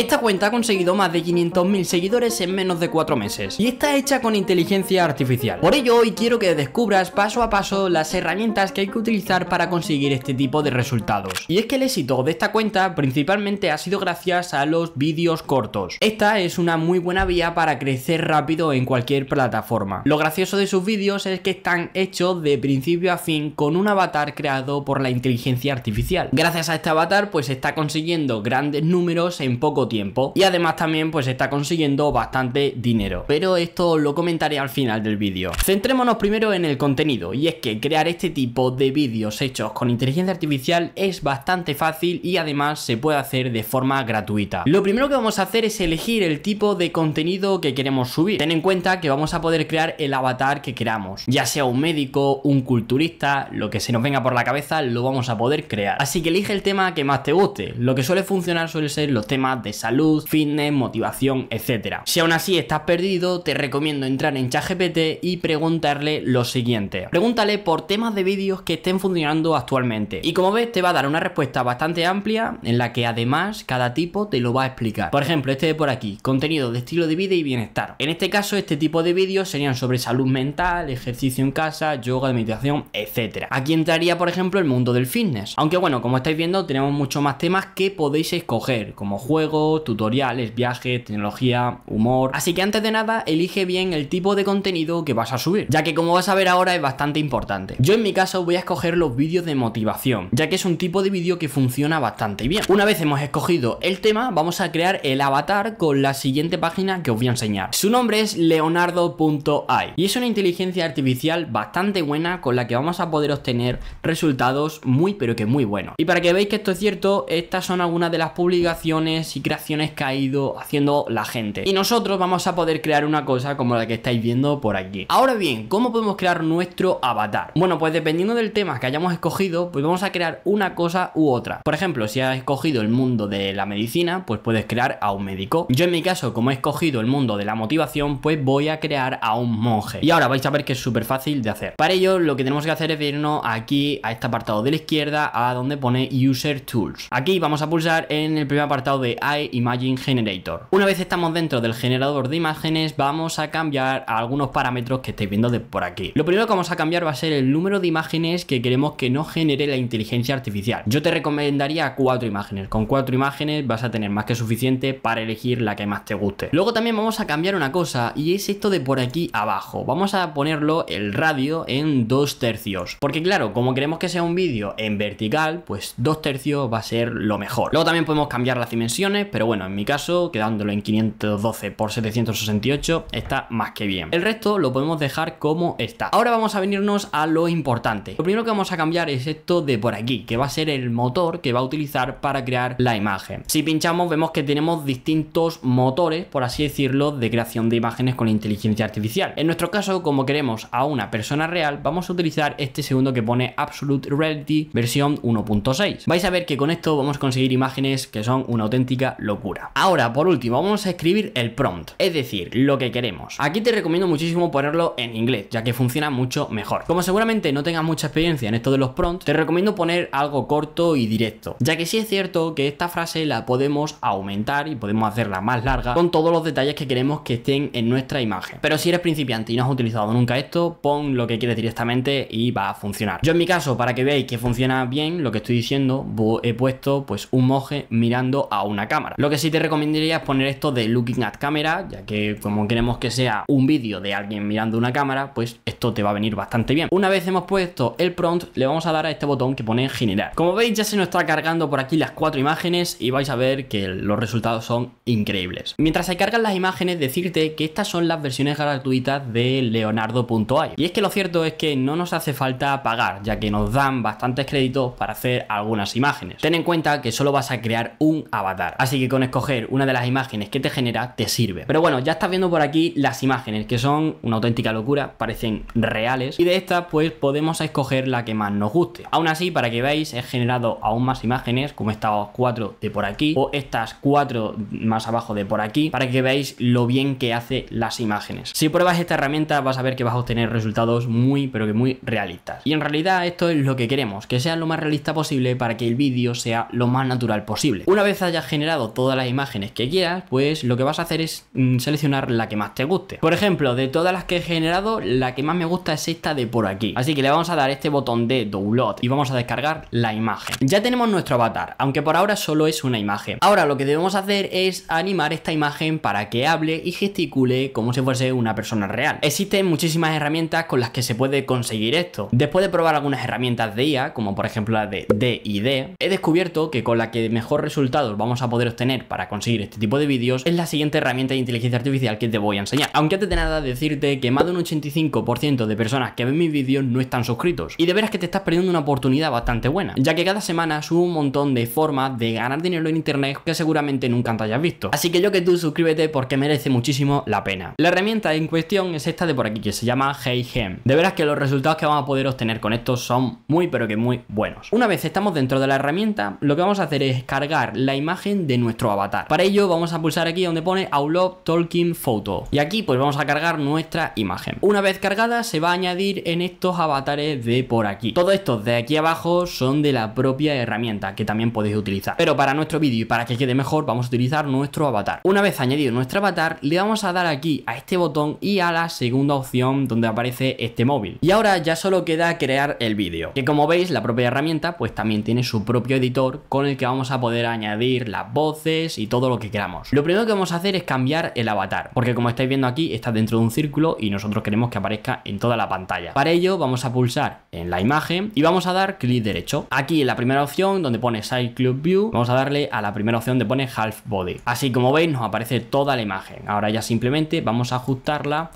Esta cuenta ha conseguido más de 500.000 seguidores en menos de 4 meses y está hecha con inteligencia artificial. Por ello hoy quiero que descubras paso a paso las herramientas que hay que utilizar para conseguir este tipo de resultados. Y es que el éxito de esta cuenta principalmente ha sido gracias a los vídeos cortos. Esta es una muy buena vía para crecer rápido en cualquier plataforma. Lo gracioso de sus vídeos es que están hechos de principio a fin con un avatar creado por la inteligencia artificial. Gracias a este avatar pues está consiguiendo grandes números en poco tiempo y además también pues está consiguiendo bastante dinero. Pero esto lo comentaré al final del vídeo. Centrémonos primero en el contenido y es que crear este tipo de vídeos hechos con inteligencia artificial es bastante fácil y además se puede hacer de forma gratuita. Lo primero que vamos a hacer es elegir el tipo de contenido que queremos subir. Ten en cuenta que vamos a poder crear el avatar que queramos, ya sea un médico, un culturista, lo que se nos venga por la cabeza lo vamos a poder crear. Así que elige el tema que más te guste. Lo que suele funcionar suele ser los temas de salud, fitness, motivación, etcétera. Si aún así estás perdido, te recomiendo entrar en ChatGPT y preguntarle lo siguiente. Pregúntale por temas de vídeos que estén funcionando actualmente. Y como ves, te va a dar una respuesta bastante amplia en la que además cada tipo te lo va a explicar. Por ejemplo, este de por aquí, contenido de estilo de vida y bienestar. En este caso, este tipo de vídeos serían sobre salud mental, ejercicio en casa, yoga, meditación, etc. Aquí entraría, por ejemplo, el mundo del fitness. Aunque bueno, como estáis viendo, tenemos muchos más temas que podéis escoger, como juegos, tutoriales, viajes, tecnología, humor... Así que antes de nada, elige bien el tipo de contenido que vas a subir, ya que como vas a ver ahora es bastante importante. Yo en mi caso voy a escoger los vídeos de motivación, ya que es un tipo de vídeo que funciona bastante bien. Una vez hemos escogido el tema, vamos a crear el avatar con la siguiente página que os voy a enseñar. Su nombre es leonardo.ai y es una inteligencia artificial bastante buena con la que vamos a poder obtener resultados muy pero que muy buenos. Y para que veáis que esto es cierto, estas son algunas de las publicaciones y acciones que ha ido haciendo la gente. Y nosotros vamos a poder crear una cosa como la que estáis viendo por aquí. Ahora bien, ¿cómo podemos crear nuestro avatar? Bueno, pues dependiendo del tema que hayamos escogido, pues vamos a crear una cosa u otra. Por ejemplo, si has escogido el mundo de la medicina, pues puedes crear a un médico. Yo en mi caso, como he escogido el mundo de la motivación, pues voy a crear a un monje. Y ahora vais a ver que es súper fácil de hacer. Para ello, lo que tenemos que hacer es irnos aquí a este apartado de la izquierda, a donde pone User Tools. Aquí vamos a pulsar en el primer apartado de I Imagen Generator. Una vez estamos dentro del generador de imágenes, vamos a cambiar algunos parámetros que estáis viendo de por aquí. Lo primero que vamos a cambiar va a ser el número de imágenes que queremos que no genere la inteligencia artificial. Yo te recomendaría cuatro imágenes. Con cuatro imágenes vas a tener más que suficiente para elegir la que más te guste. Luego también vamos a cambiar una cosa y es esto de por aquí abajo. Vamos a ponerlo el radio en dos tercios. Porque claro, como queremos que sea un vídeo en vertical, pues dos tercios va a ser lo mejor. Luego también podemos cambiar las dimensiones, pero bueno, en mi caso, quedándolo en 512 por 768, está más que bien. El resto lo podemos dejar como está. Ahora vamos a venirnos a lo importante. Lo primero que vamos a cambiar es esto de por aquí, que va a ser el motor que va a utilizar para crear la imagen. Si pinchamos vemos que tenemos distintos motores, por así decirlo, de creación de imágenes con inteligencia artificial. En nuestro caso, como queremos a una persona real, vamos a utilizar este segundo que pone Absolute Reality versión 1.6. Vais a ver que con esto vamos a conseguir imágenes que son una auténtica locura. Ahora, por último, vamos a escribir el prompt, es decir, lo que queremos. Aquí te recomiendo muchísimo ponerlo en inglés, ya que funciona mucho mejor. Como seguramente no tengas mucha experiencia en esto de los prompts, te recomiendo poner algo corto y directo, ya que sí es cierto que esta frase la podemos aumentar y podemos hacerla más larga con todos los detalles que queremos que estén en nuestra imagen. Pero si eres principiante y no has utilizado nunca esto, pon lo que quieres directamente y va a funcionar. Yo en mi caso, para que veáis que funciona bien lo que estoy diciendo, he puesto pues un moje mirando a una cámara. Lo que sí te recomendaría es poner esto de looking at camera, ya que como queremos que sea un vídeo de alguien mirando una cámara, pues esto te va a venir bastante bien. Una vez hemos puesto el prompt, le vamos a dar a este botón que pone generar. Como veis ya se nos está cargando por aquí las cuatro imágenes y vais a ver que los resultados son increíbles. Mientras se cargan las imágenes, decirte que estas son las versiones gratuitas de leonardo.ai. Y es que lo cierto es que no nos hace falta pagar, ya que nos dan bastantes créditos para hacer algunas imágenes. Ten en cuenta que solo vas a crear un avatar, así que con escoger una de las imágenes que te genera te sirve. Pero bueno, ya estás viendo por aquí las imágenes que son una auténtica locura, parecen reales y de estas pues podemos escoger la que más nos guste. Aún así, para que veáis, he generado aún más imágenes como estas cuatro de por aquí o estas cuatro más abajo de por aquí para que veáis lo bien que hace las imágenes. Si pruebas esta herramienta vas a ver que vas a obtener resultados muy pero que muy realistas. Y en realidad esto es lo que queremos, que sea lo más realista posible para que el vídeo sea lo más natural posible. Una vez hayas generado todas las imágenes que quieras, pues lo que vas a hacer es mm, seleccionar la que más te guste. Por ejemplo, de todas las que he generado, la que más me gusta es esta de por aquí. Así que le vamos a dar este botón de download y vamos a descargar la imagen. Ya tenemos nuestro avatar, aunque por ahora solo es una imagen. Ahora lo que debemos hacer es animar esta imagen para que hable y gesticule como si fuese una persona real. Existen muchísimas herramientas con las que se puede conseguir esto. Después de probar algunas herramientas de IA, como por ejemplo la de D y D, he descubierto que con la que mejor resultados vamos a poder Tener obtener para conseguir este tipo de vídeos es la siguiente herramienta de inteligencia artificial que te voy a enseñar. Aunque antes de nada decirte que más de un 85% de personas que ven mis vídeos no están suscritos. Y de veras que te estás perdiendo una oportunidad bastante buena, ya que cada semana subo un montón de formas de ganar dinero en internet que seguramente nunca te hayas visto. Así que yo que tú suscríbete porque merece muchísimo la pena. La herramienta en cuestión es esta de por aquí que se llama HeyGem. De veras que los resultados que vamos a poder obtener con esto son muy pero que muy buenos. Una vez estamos dentro de la herramienta, lo que vamos a hacer es cargar la imagen de nuestro avatar. Para ello vamos a pulsar aquí donde pone Outlook Talking Photo y aquí pues vamos a cargar nuestra imagen. Una vez cargada se va a añadir en estos avatares de por aquí. Todos estos de aquí abajo son de la propia herramienta que también podéis utilizar. Pero para nuestro vídeo y para que quede mejor vamos a utilizar nuestro avatar. Una vez añadido nuestro avatar le vamos a dar aquí a este botón y a la segunda opción donde aparece este móvil. Y ahora ya solo queda crear el vídeo. Que como veis la propia herramienta pues también tiene su propio editor con el que vamos a poder añadir la voz y todo lo que queramos. Lo primero que vamos a hacer es cambiar el avatar, porque como estáis viendo aquí está dentro de un círculo y nosotros queremos que aparezca en toda la pantalla. Para ello vamos a pulsar en la imagen y vamos a dar clic derecho. Aquí en la primera opción donde pone Side Club View, vamos a darle a la primera opción de pone Half Body. Así como veis nos aparece toda la imagen. Ahora ya simplemente vamos a ajustarla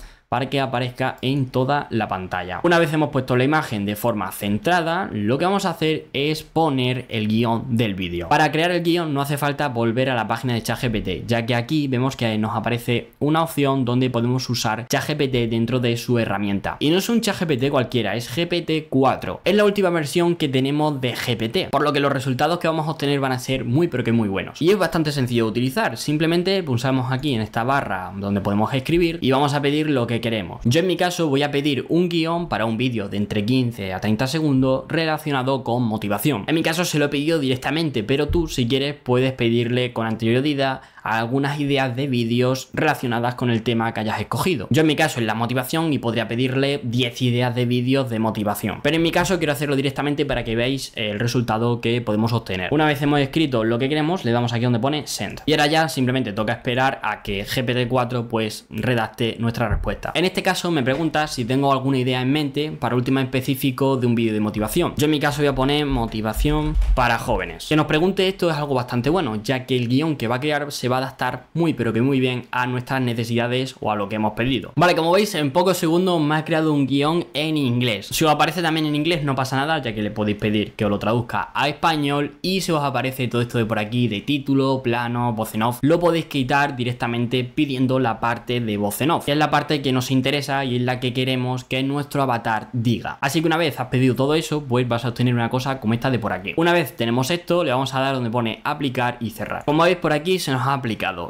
que aparezca en toda la pantalla. Una vez hemos puesto la imagen de forma centrada, lo que vamos a hacer es poner el guión del vídeo. Para crear el guión no hace falta volver a la página de ChatGPT, ya que aquí vemos que nos aparece una opción donde podemos usar ChatGPT dentro de su herramienta. Y no es un ChatGPT cualquiera, es GPT-4. Es la última versión que tenemos de GPT, por lo que los resultados que vamos a obtener van a ser muy pero que muy buenos. Y es bastante sencillo de utilizar, simplemente pulsamos aquí en esta barra donde podemos escribir y vamos a pedir lo que queremos. Yo en mi caso voy a pedir un guión para un vídeo de entre 15 a 30 segundos relacionado con motivación. En mi caso se lo he pedido directamente, pero tú si quieres puedes pedirle con anterioridad algunas ideas de vídeos relacionadas con el tema que hayas escogido. Yo en mi caso es la motivación y podría pedirle 10 ideas de vídeos de motivación. Pero en mi caso quiero hacerlo directamente para que veáis el resultado que podemos obtener. Una vez hemos escrito lo que queremos, le damos aquí donde pone send. Y ahora ya simplemente toca esperar a que GPT-4 pues redacte nuestra respuesta. En este caso me pregunta si tengo alguna idea en mente para última específico de un vídeo de motivación. Yo en mi caso voy a poner motivación para jóvenes. Que nos pregunte esto es algo bastante bueno, ya que el guión que va a crear se va adaptar muy pero que muy bien a nuestras necesidades o a lo que hemos pedido. Vale, como veis en pocos segundos me ha creado un guión en inglés. Si os aparece también en inglés no pasa nada ya que le podéis pedir que os lo traduzca a español y si os aparece todo esto de por aquí de título, plano, voz en off, lo podéis quitar directamente pidiendo la parte de voz en off, que es la parte que nos interesa y es la que queremos que nuestro avatar diga. Así que una vez has pedido todo eso, pues vas a obtener una cosa como esta de por aquí. Una vez tenemos esto, le vamos a dar donde pone aplicar y cerrar. Como veis por aquí se nos ha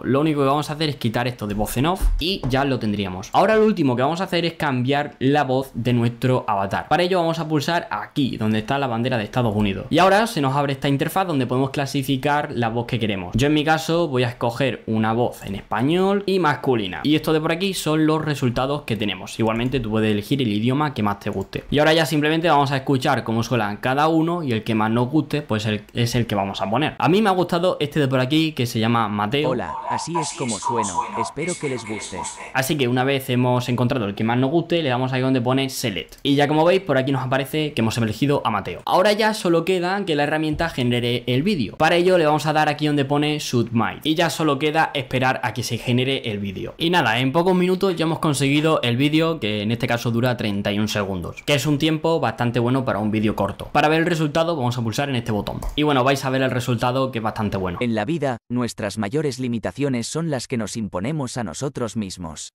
lo único que vamos a hacer es quitar esto de voz en off y ya lo tendríamos. Ahora lo último que vamos a hacer es cambiar la voz de nuestro avatar. Para ello vamos a pulsar aquí, donde está la bandera de Estados Unidos. Y ahora se nos abre esta interfaz donde podemos clasificar la voz que queremos. Yo en mi caso voy a escoger una voz en español y masculina. Y esto de por aquí son los resultados que tenemos. Igualmente tú puedes elegir el idioma que más te guste. Y ahora ya simplemente vamos a escuchar cómo suelan cada uno y el que más nos guste pues es el que vamos a poner. A mí me ha gustado este de por aquí que se llama Mateo Hola, así es como sueno. Espero que les guste. Así que una vez hemos encontrado el que más nos guste, le damos ahí donde pone Select. Y ya como veis, por aquí nos aparece que hemos elegido a Mateo. Ahora ya solo queda que la herramienta genere el vídeo. Para ello le vamos a dar aquí donde pone Submit. Y ya solo queda esperar a que se genere el vídeo. Y nada, en pocos minutos ya hemos conseguido el vídeo que en este caso dura 31 segundos. Que es un tiempo bastante bueno para un vídeo corto. Para ver el resultado vamos a pulsar en este botón. Y bueno, vais a ver el resultado que es bastante bueno. En la vida, nuestras mayores limitaciones son las que nos imponemos a nosotros mismos.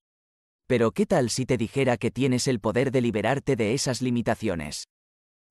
Pero ¿qué tal si te dijera que tienes el poder de liberarte de esas limitaciones?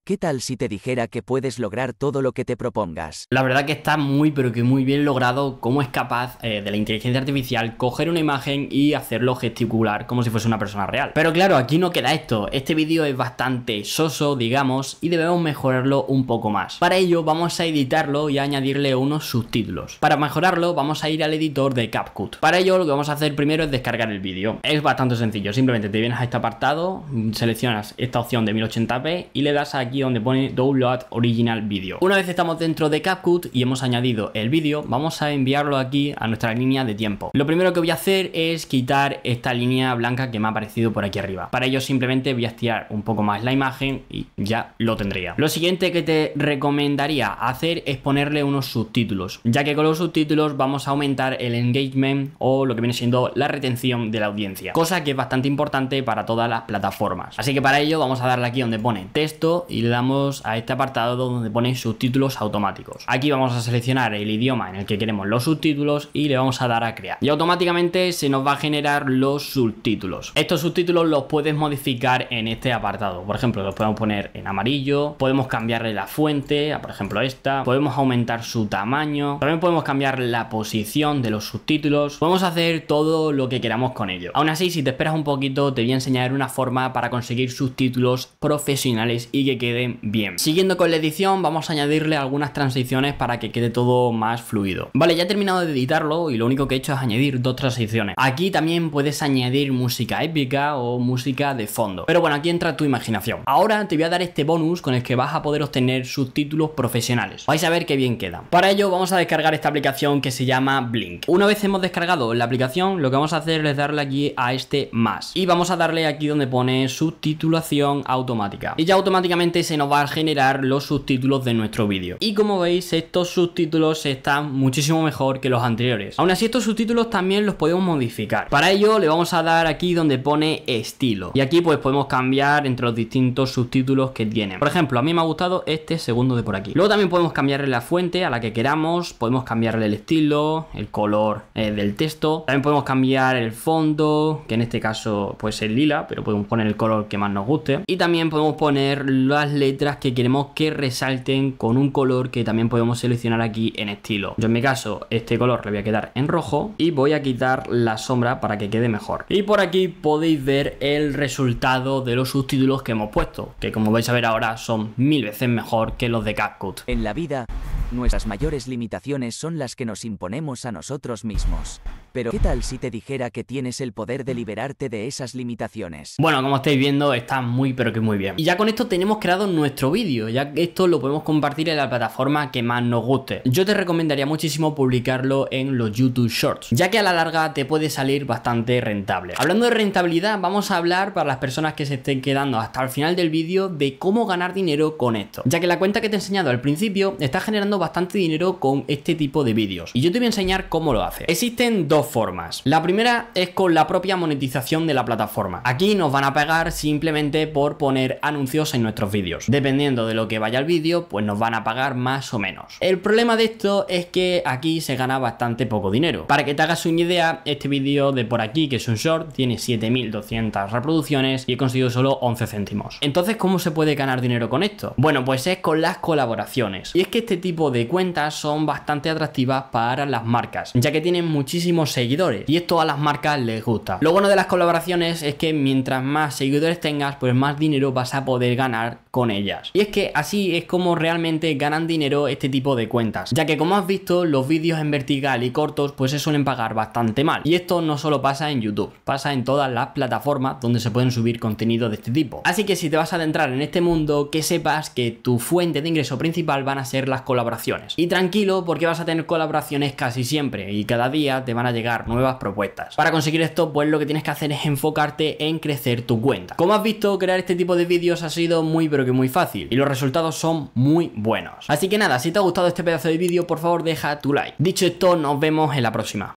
¿Qué tal si te dijera que puedes lograr todo lo que te propongas? La verdad que está muy pero que muy bien logrado cómo es capaz eh, de la inteligencia artificial coger una imagen y hacerlo gesticular como si fuese una persona real. Pero claro, aquí no queda esto. Este vídeo es bastante soso, digamos, y debemos mejorarlo un poco más. Para ello vamos a editarlo y añadirle unos subtítulos. Para mejorarlo vamos a ir al editor de CapCut. Para ello lo que vamos a hacer primero es descargar el vídeo. Es bastante sencillo, simplemente te vienes a este apartado, seleccionas esta opción de 1080p y le das aquí donde pone Download Original Video. Una vez estamos dentro de CapCut y hemos añadido el vídeo, vamos a enviarlo aquí a nuestra línea de tiempo. Lo primero que voy a hacer es quitar esta línea blanca que me ha aparecido por aquí arriba. Para ello simplemente voy a estirar un poco más la imagen y ya lo tendría. Lo siguiente que te recomendaría hacer es ponerle unos subtítulos, ya que con los subtítulos vamos a aumentar el engagement o lo que viene siendo la retención de la audiencia, cosa que es bastante importante para todas las plataformas. Así que para ello vamos a darle aquí donde pone texto y le damos a este apartado donde pone subtítulos automáticos. Aquí vamos a seleccionar el idioma en el que queremos los subtítulos y le vamos a dar a crear. Y automáticamente se nos va a generar los subtítulos. Estos subtítulos los puedes modificar en este apartado. Por ejemplo, los podemos poner en amarillo, podemos cambiarle la fuente, a, por ejemplo esta, podemos aumentar su tamaño, también podemos cambiar la posición de los subtítulos, podemos hacer todo lo que queramos con ello. Aún así, si te esperas un poquito, te voy a enseñar una forma para conseguir subtítulos profesionales y que bien. Siguiendo con la edición vamos a añadirle algunas transiciones para que quede todo más fluido. Vale, ya he terminado de editarlo y lo único que he hecho es añadir dos transiciones. Aquí también puedes añadir música épica o música de fondo. Pero bueno, aquí entra tu imaginación. Ahora te voy a dar este bonus con el que vas a poder obtener subtítulos profesionales. Vais a ver qué bien queda Para ello vamos a descargar esta aplicación que se llama Blink. Una vez hemos descargado la aplicación, lo que vamos a hacer es darle aquí a este más. Y vamos a darle aquí donde pone subtitulación automática. Y ya automáticamente se nos va a generar los subtítulos de nuestro vídeo. Y como veis, estos subtítulos están muchísimo mejor que los anteriores. Aún así, estos subtítulos también los podemos modificar. Para ello, le vamos a dar aquí donde pone estilo. Y aquí pues podemos cambiar entre los distintos subtítulos que tienen. Por ejemplo, a mí me ha gustado este segundo de por aquí. Luego también podemos cambiarle la fuente a la que queramos, podemos cambiarle el estilo, el color eh, del texto, también podemos cambiar el fondo, que en este caso pues es lila, pero podemos poner el color que más nos guste. Y también podemos poner las letras que queremos que resalten con un color que también podemos seleccionar aquí en estilo. Yo en mi caso este color le voy a quedar en rojo y voy a quitar la sombra para que quede mejor. Y por aquí podéis ver el resultado de los subtítulos que hemos puesto, que como vais a ver ahora son mil veces mejor que los de CapCut. En la vida, nuestras mayores limitaciones son las que nos imponemos a nosotros mismos. Pero, ¿qué tal si te dijera que tienes el poder de liberarte de esas limitaciones? Bueno, como estáis viendo, está muy pero que muy bien. Y ya con esto tenemos creado nuestro vídeo, ya que esto lo podemos compartir en la plataforma que más nos guste. Yo te recomendaría muchísimo publicarlo en los YouTube Shorts, ya que a la larga te puede salir bastante rentable. Hablando de rentabilidad, vamos a hablar para las personas que se estén quedando hasta el final del vídeo de cómo ganar dinero con esto, ya que la cuenta que te he enseñado al principio está generando bastante dinero con este tipo de vídeos. Y yo te voy a enseñar cómo lo hace. Existen dos formas. La primera es con la propia monetización de la plataforma. Aquí nos van a pagar simplemente por poner anuncios en nuestros vídeos. Dependiendo de lo que vaya el vídeo, pues nos van a pagar más o menos. El problema de esto es que aquí se gana bastante poco dinero. Para que te hagas una idea, este vídeo de por aquí, que es un short, tiene 7200 reproducciones y he conseguido solo 11 céntimos. Entonces, ¿cómo se puede ganar dinero con esto? Bueno, pues es con las colaboraciones. Y es que este tipo de cuentas son bastante atractivas para las marcas, ya que tienen muchísimos seguidores y esto a las marcas les gusta. Lo bueno de las colaboraciones es que mientras más seguidores tengas, pues más dinero vas a poder ganar con ellas. Y es que así es como realmente ganan dinero este tipo de cuentas, ya que como has visto, los vídeos en vertical y cortos pues se suelen pagar bastante mal. Y esto no solo pasa en YouTube, pasa en todas las plataformas donde se pueden subir contenido de este tipo. Así que si te vas a adentrar en este mundo, que sepas que tu fuente de ingreso principal van a ser las colaboraciones. Y tranquilo porque vas a tener colaboraciones casi siempre y cada día te van a llegar nuevas propuestas. Para conseguir esto, pues lo que tienes que hacer es enfocarte en crecer tu cuenta. Como has visto, crear este tipo de vídeos ha sido muy pero que muy fácil y los resultados son muy buenos. Así que nada, si te ha gustado este pedazo de vídeo, por favor deja tu like. Dicho esto, nos vemos en la próxima.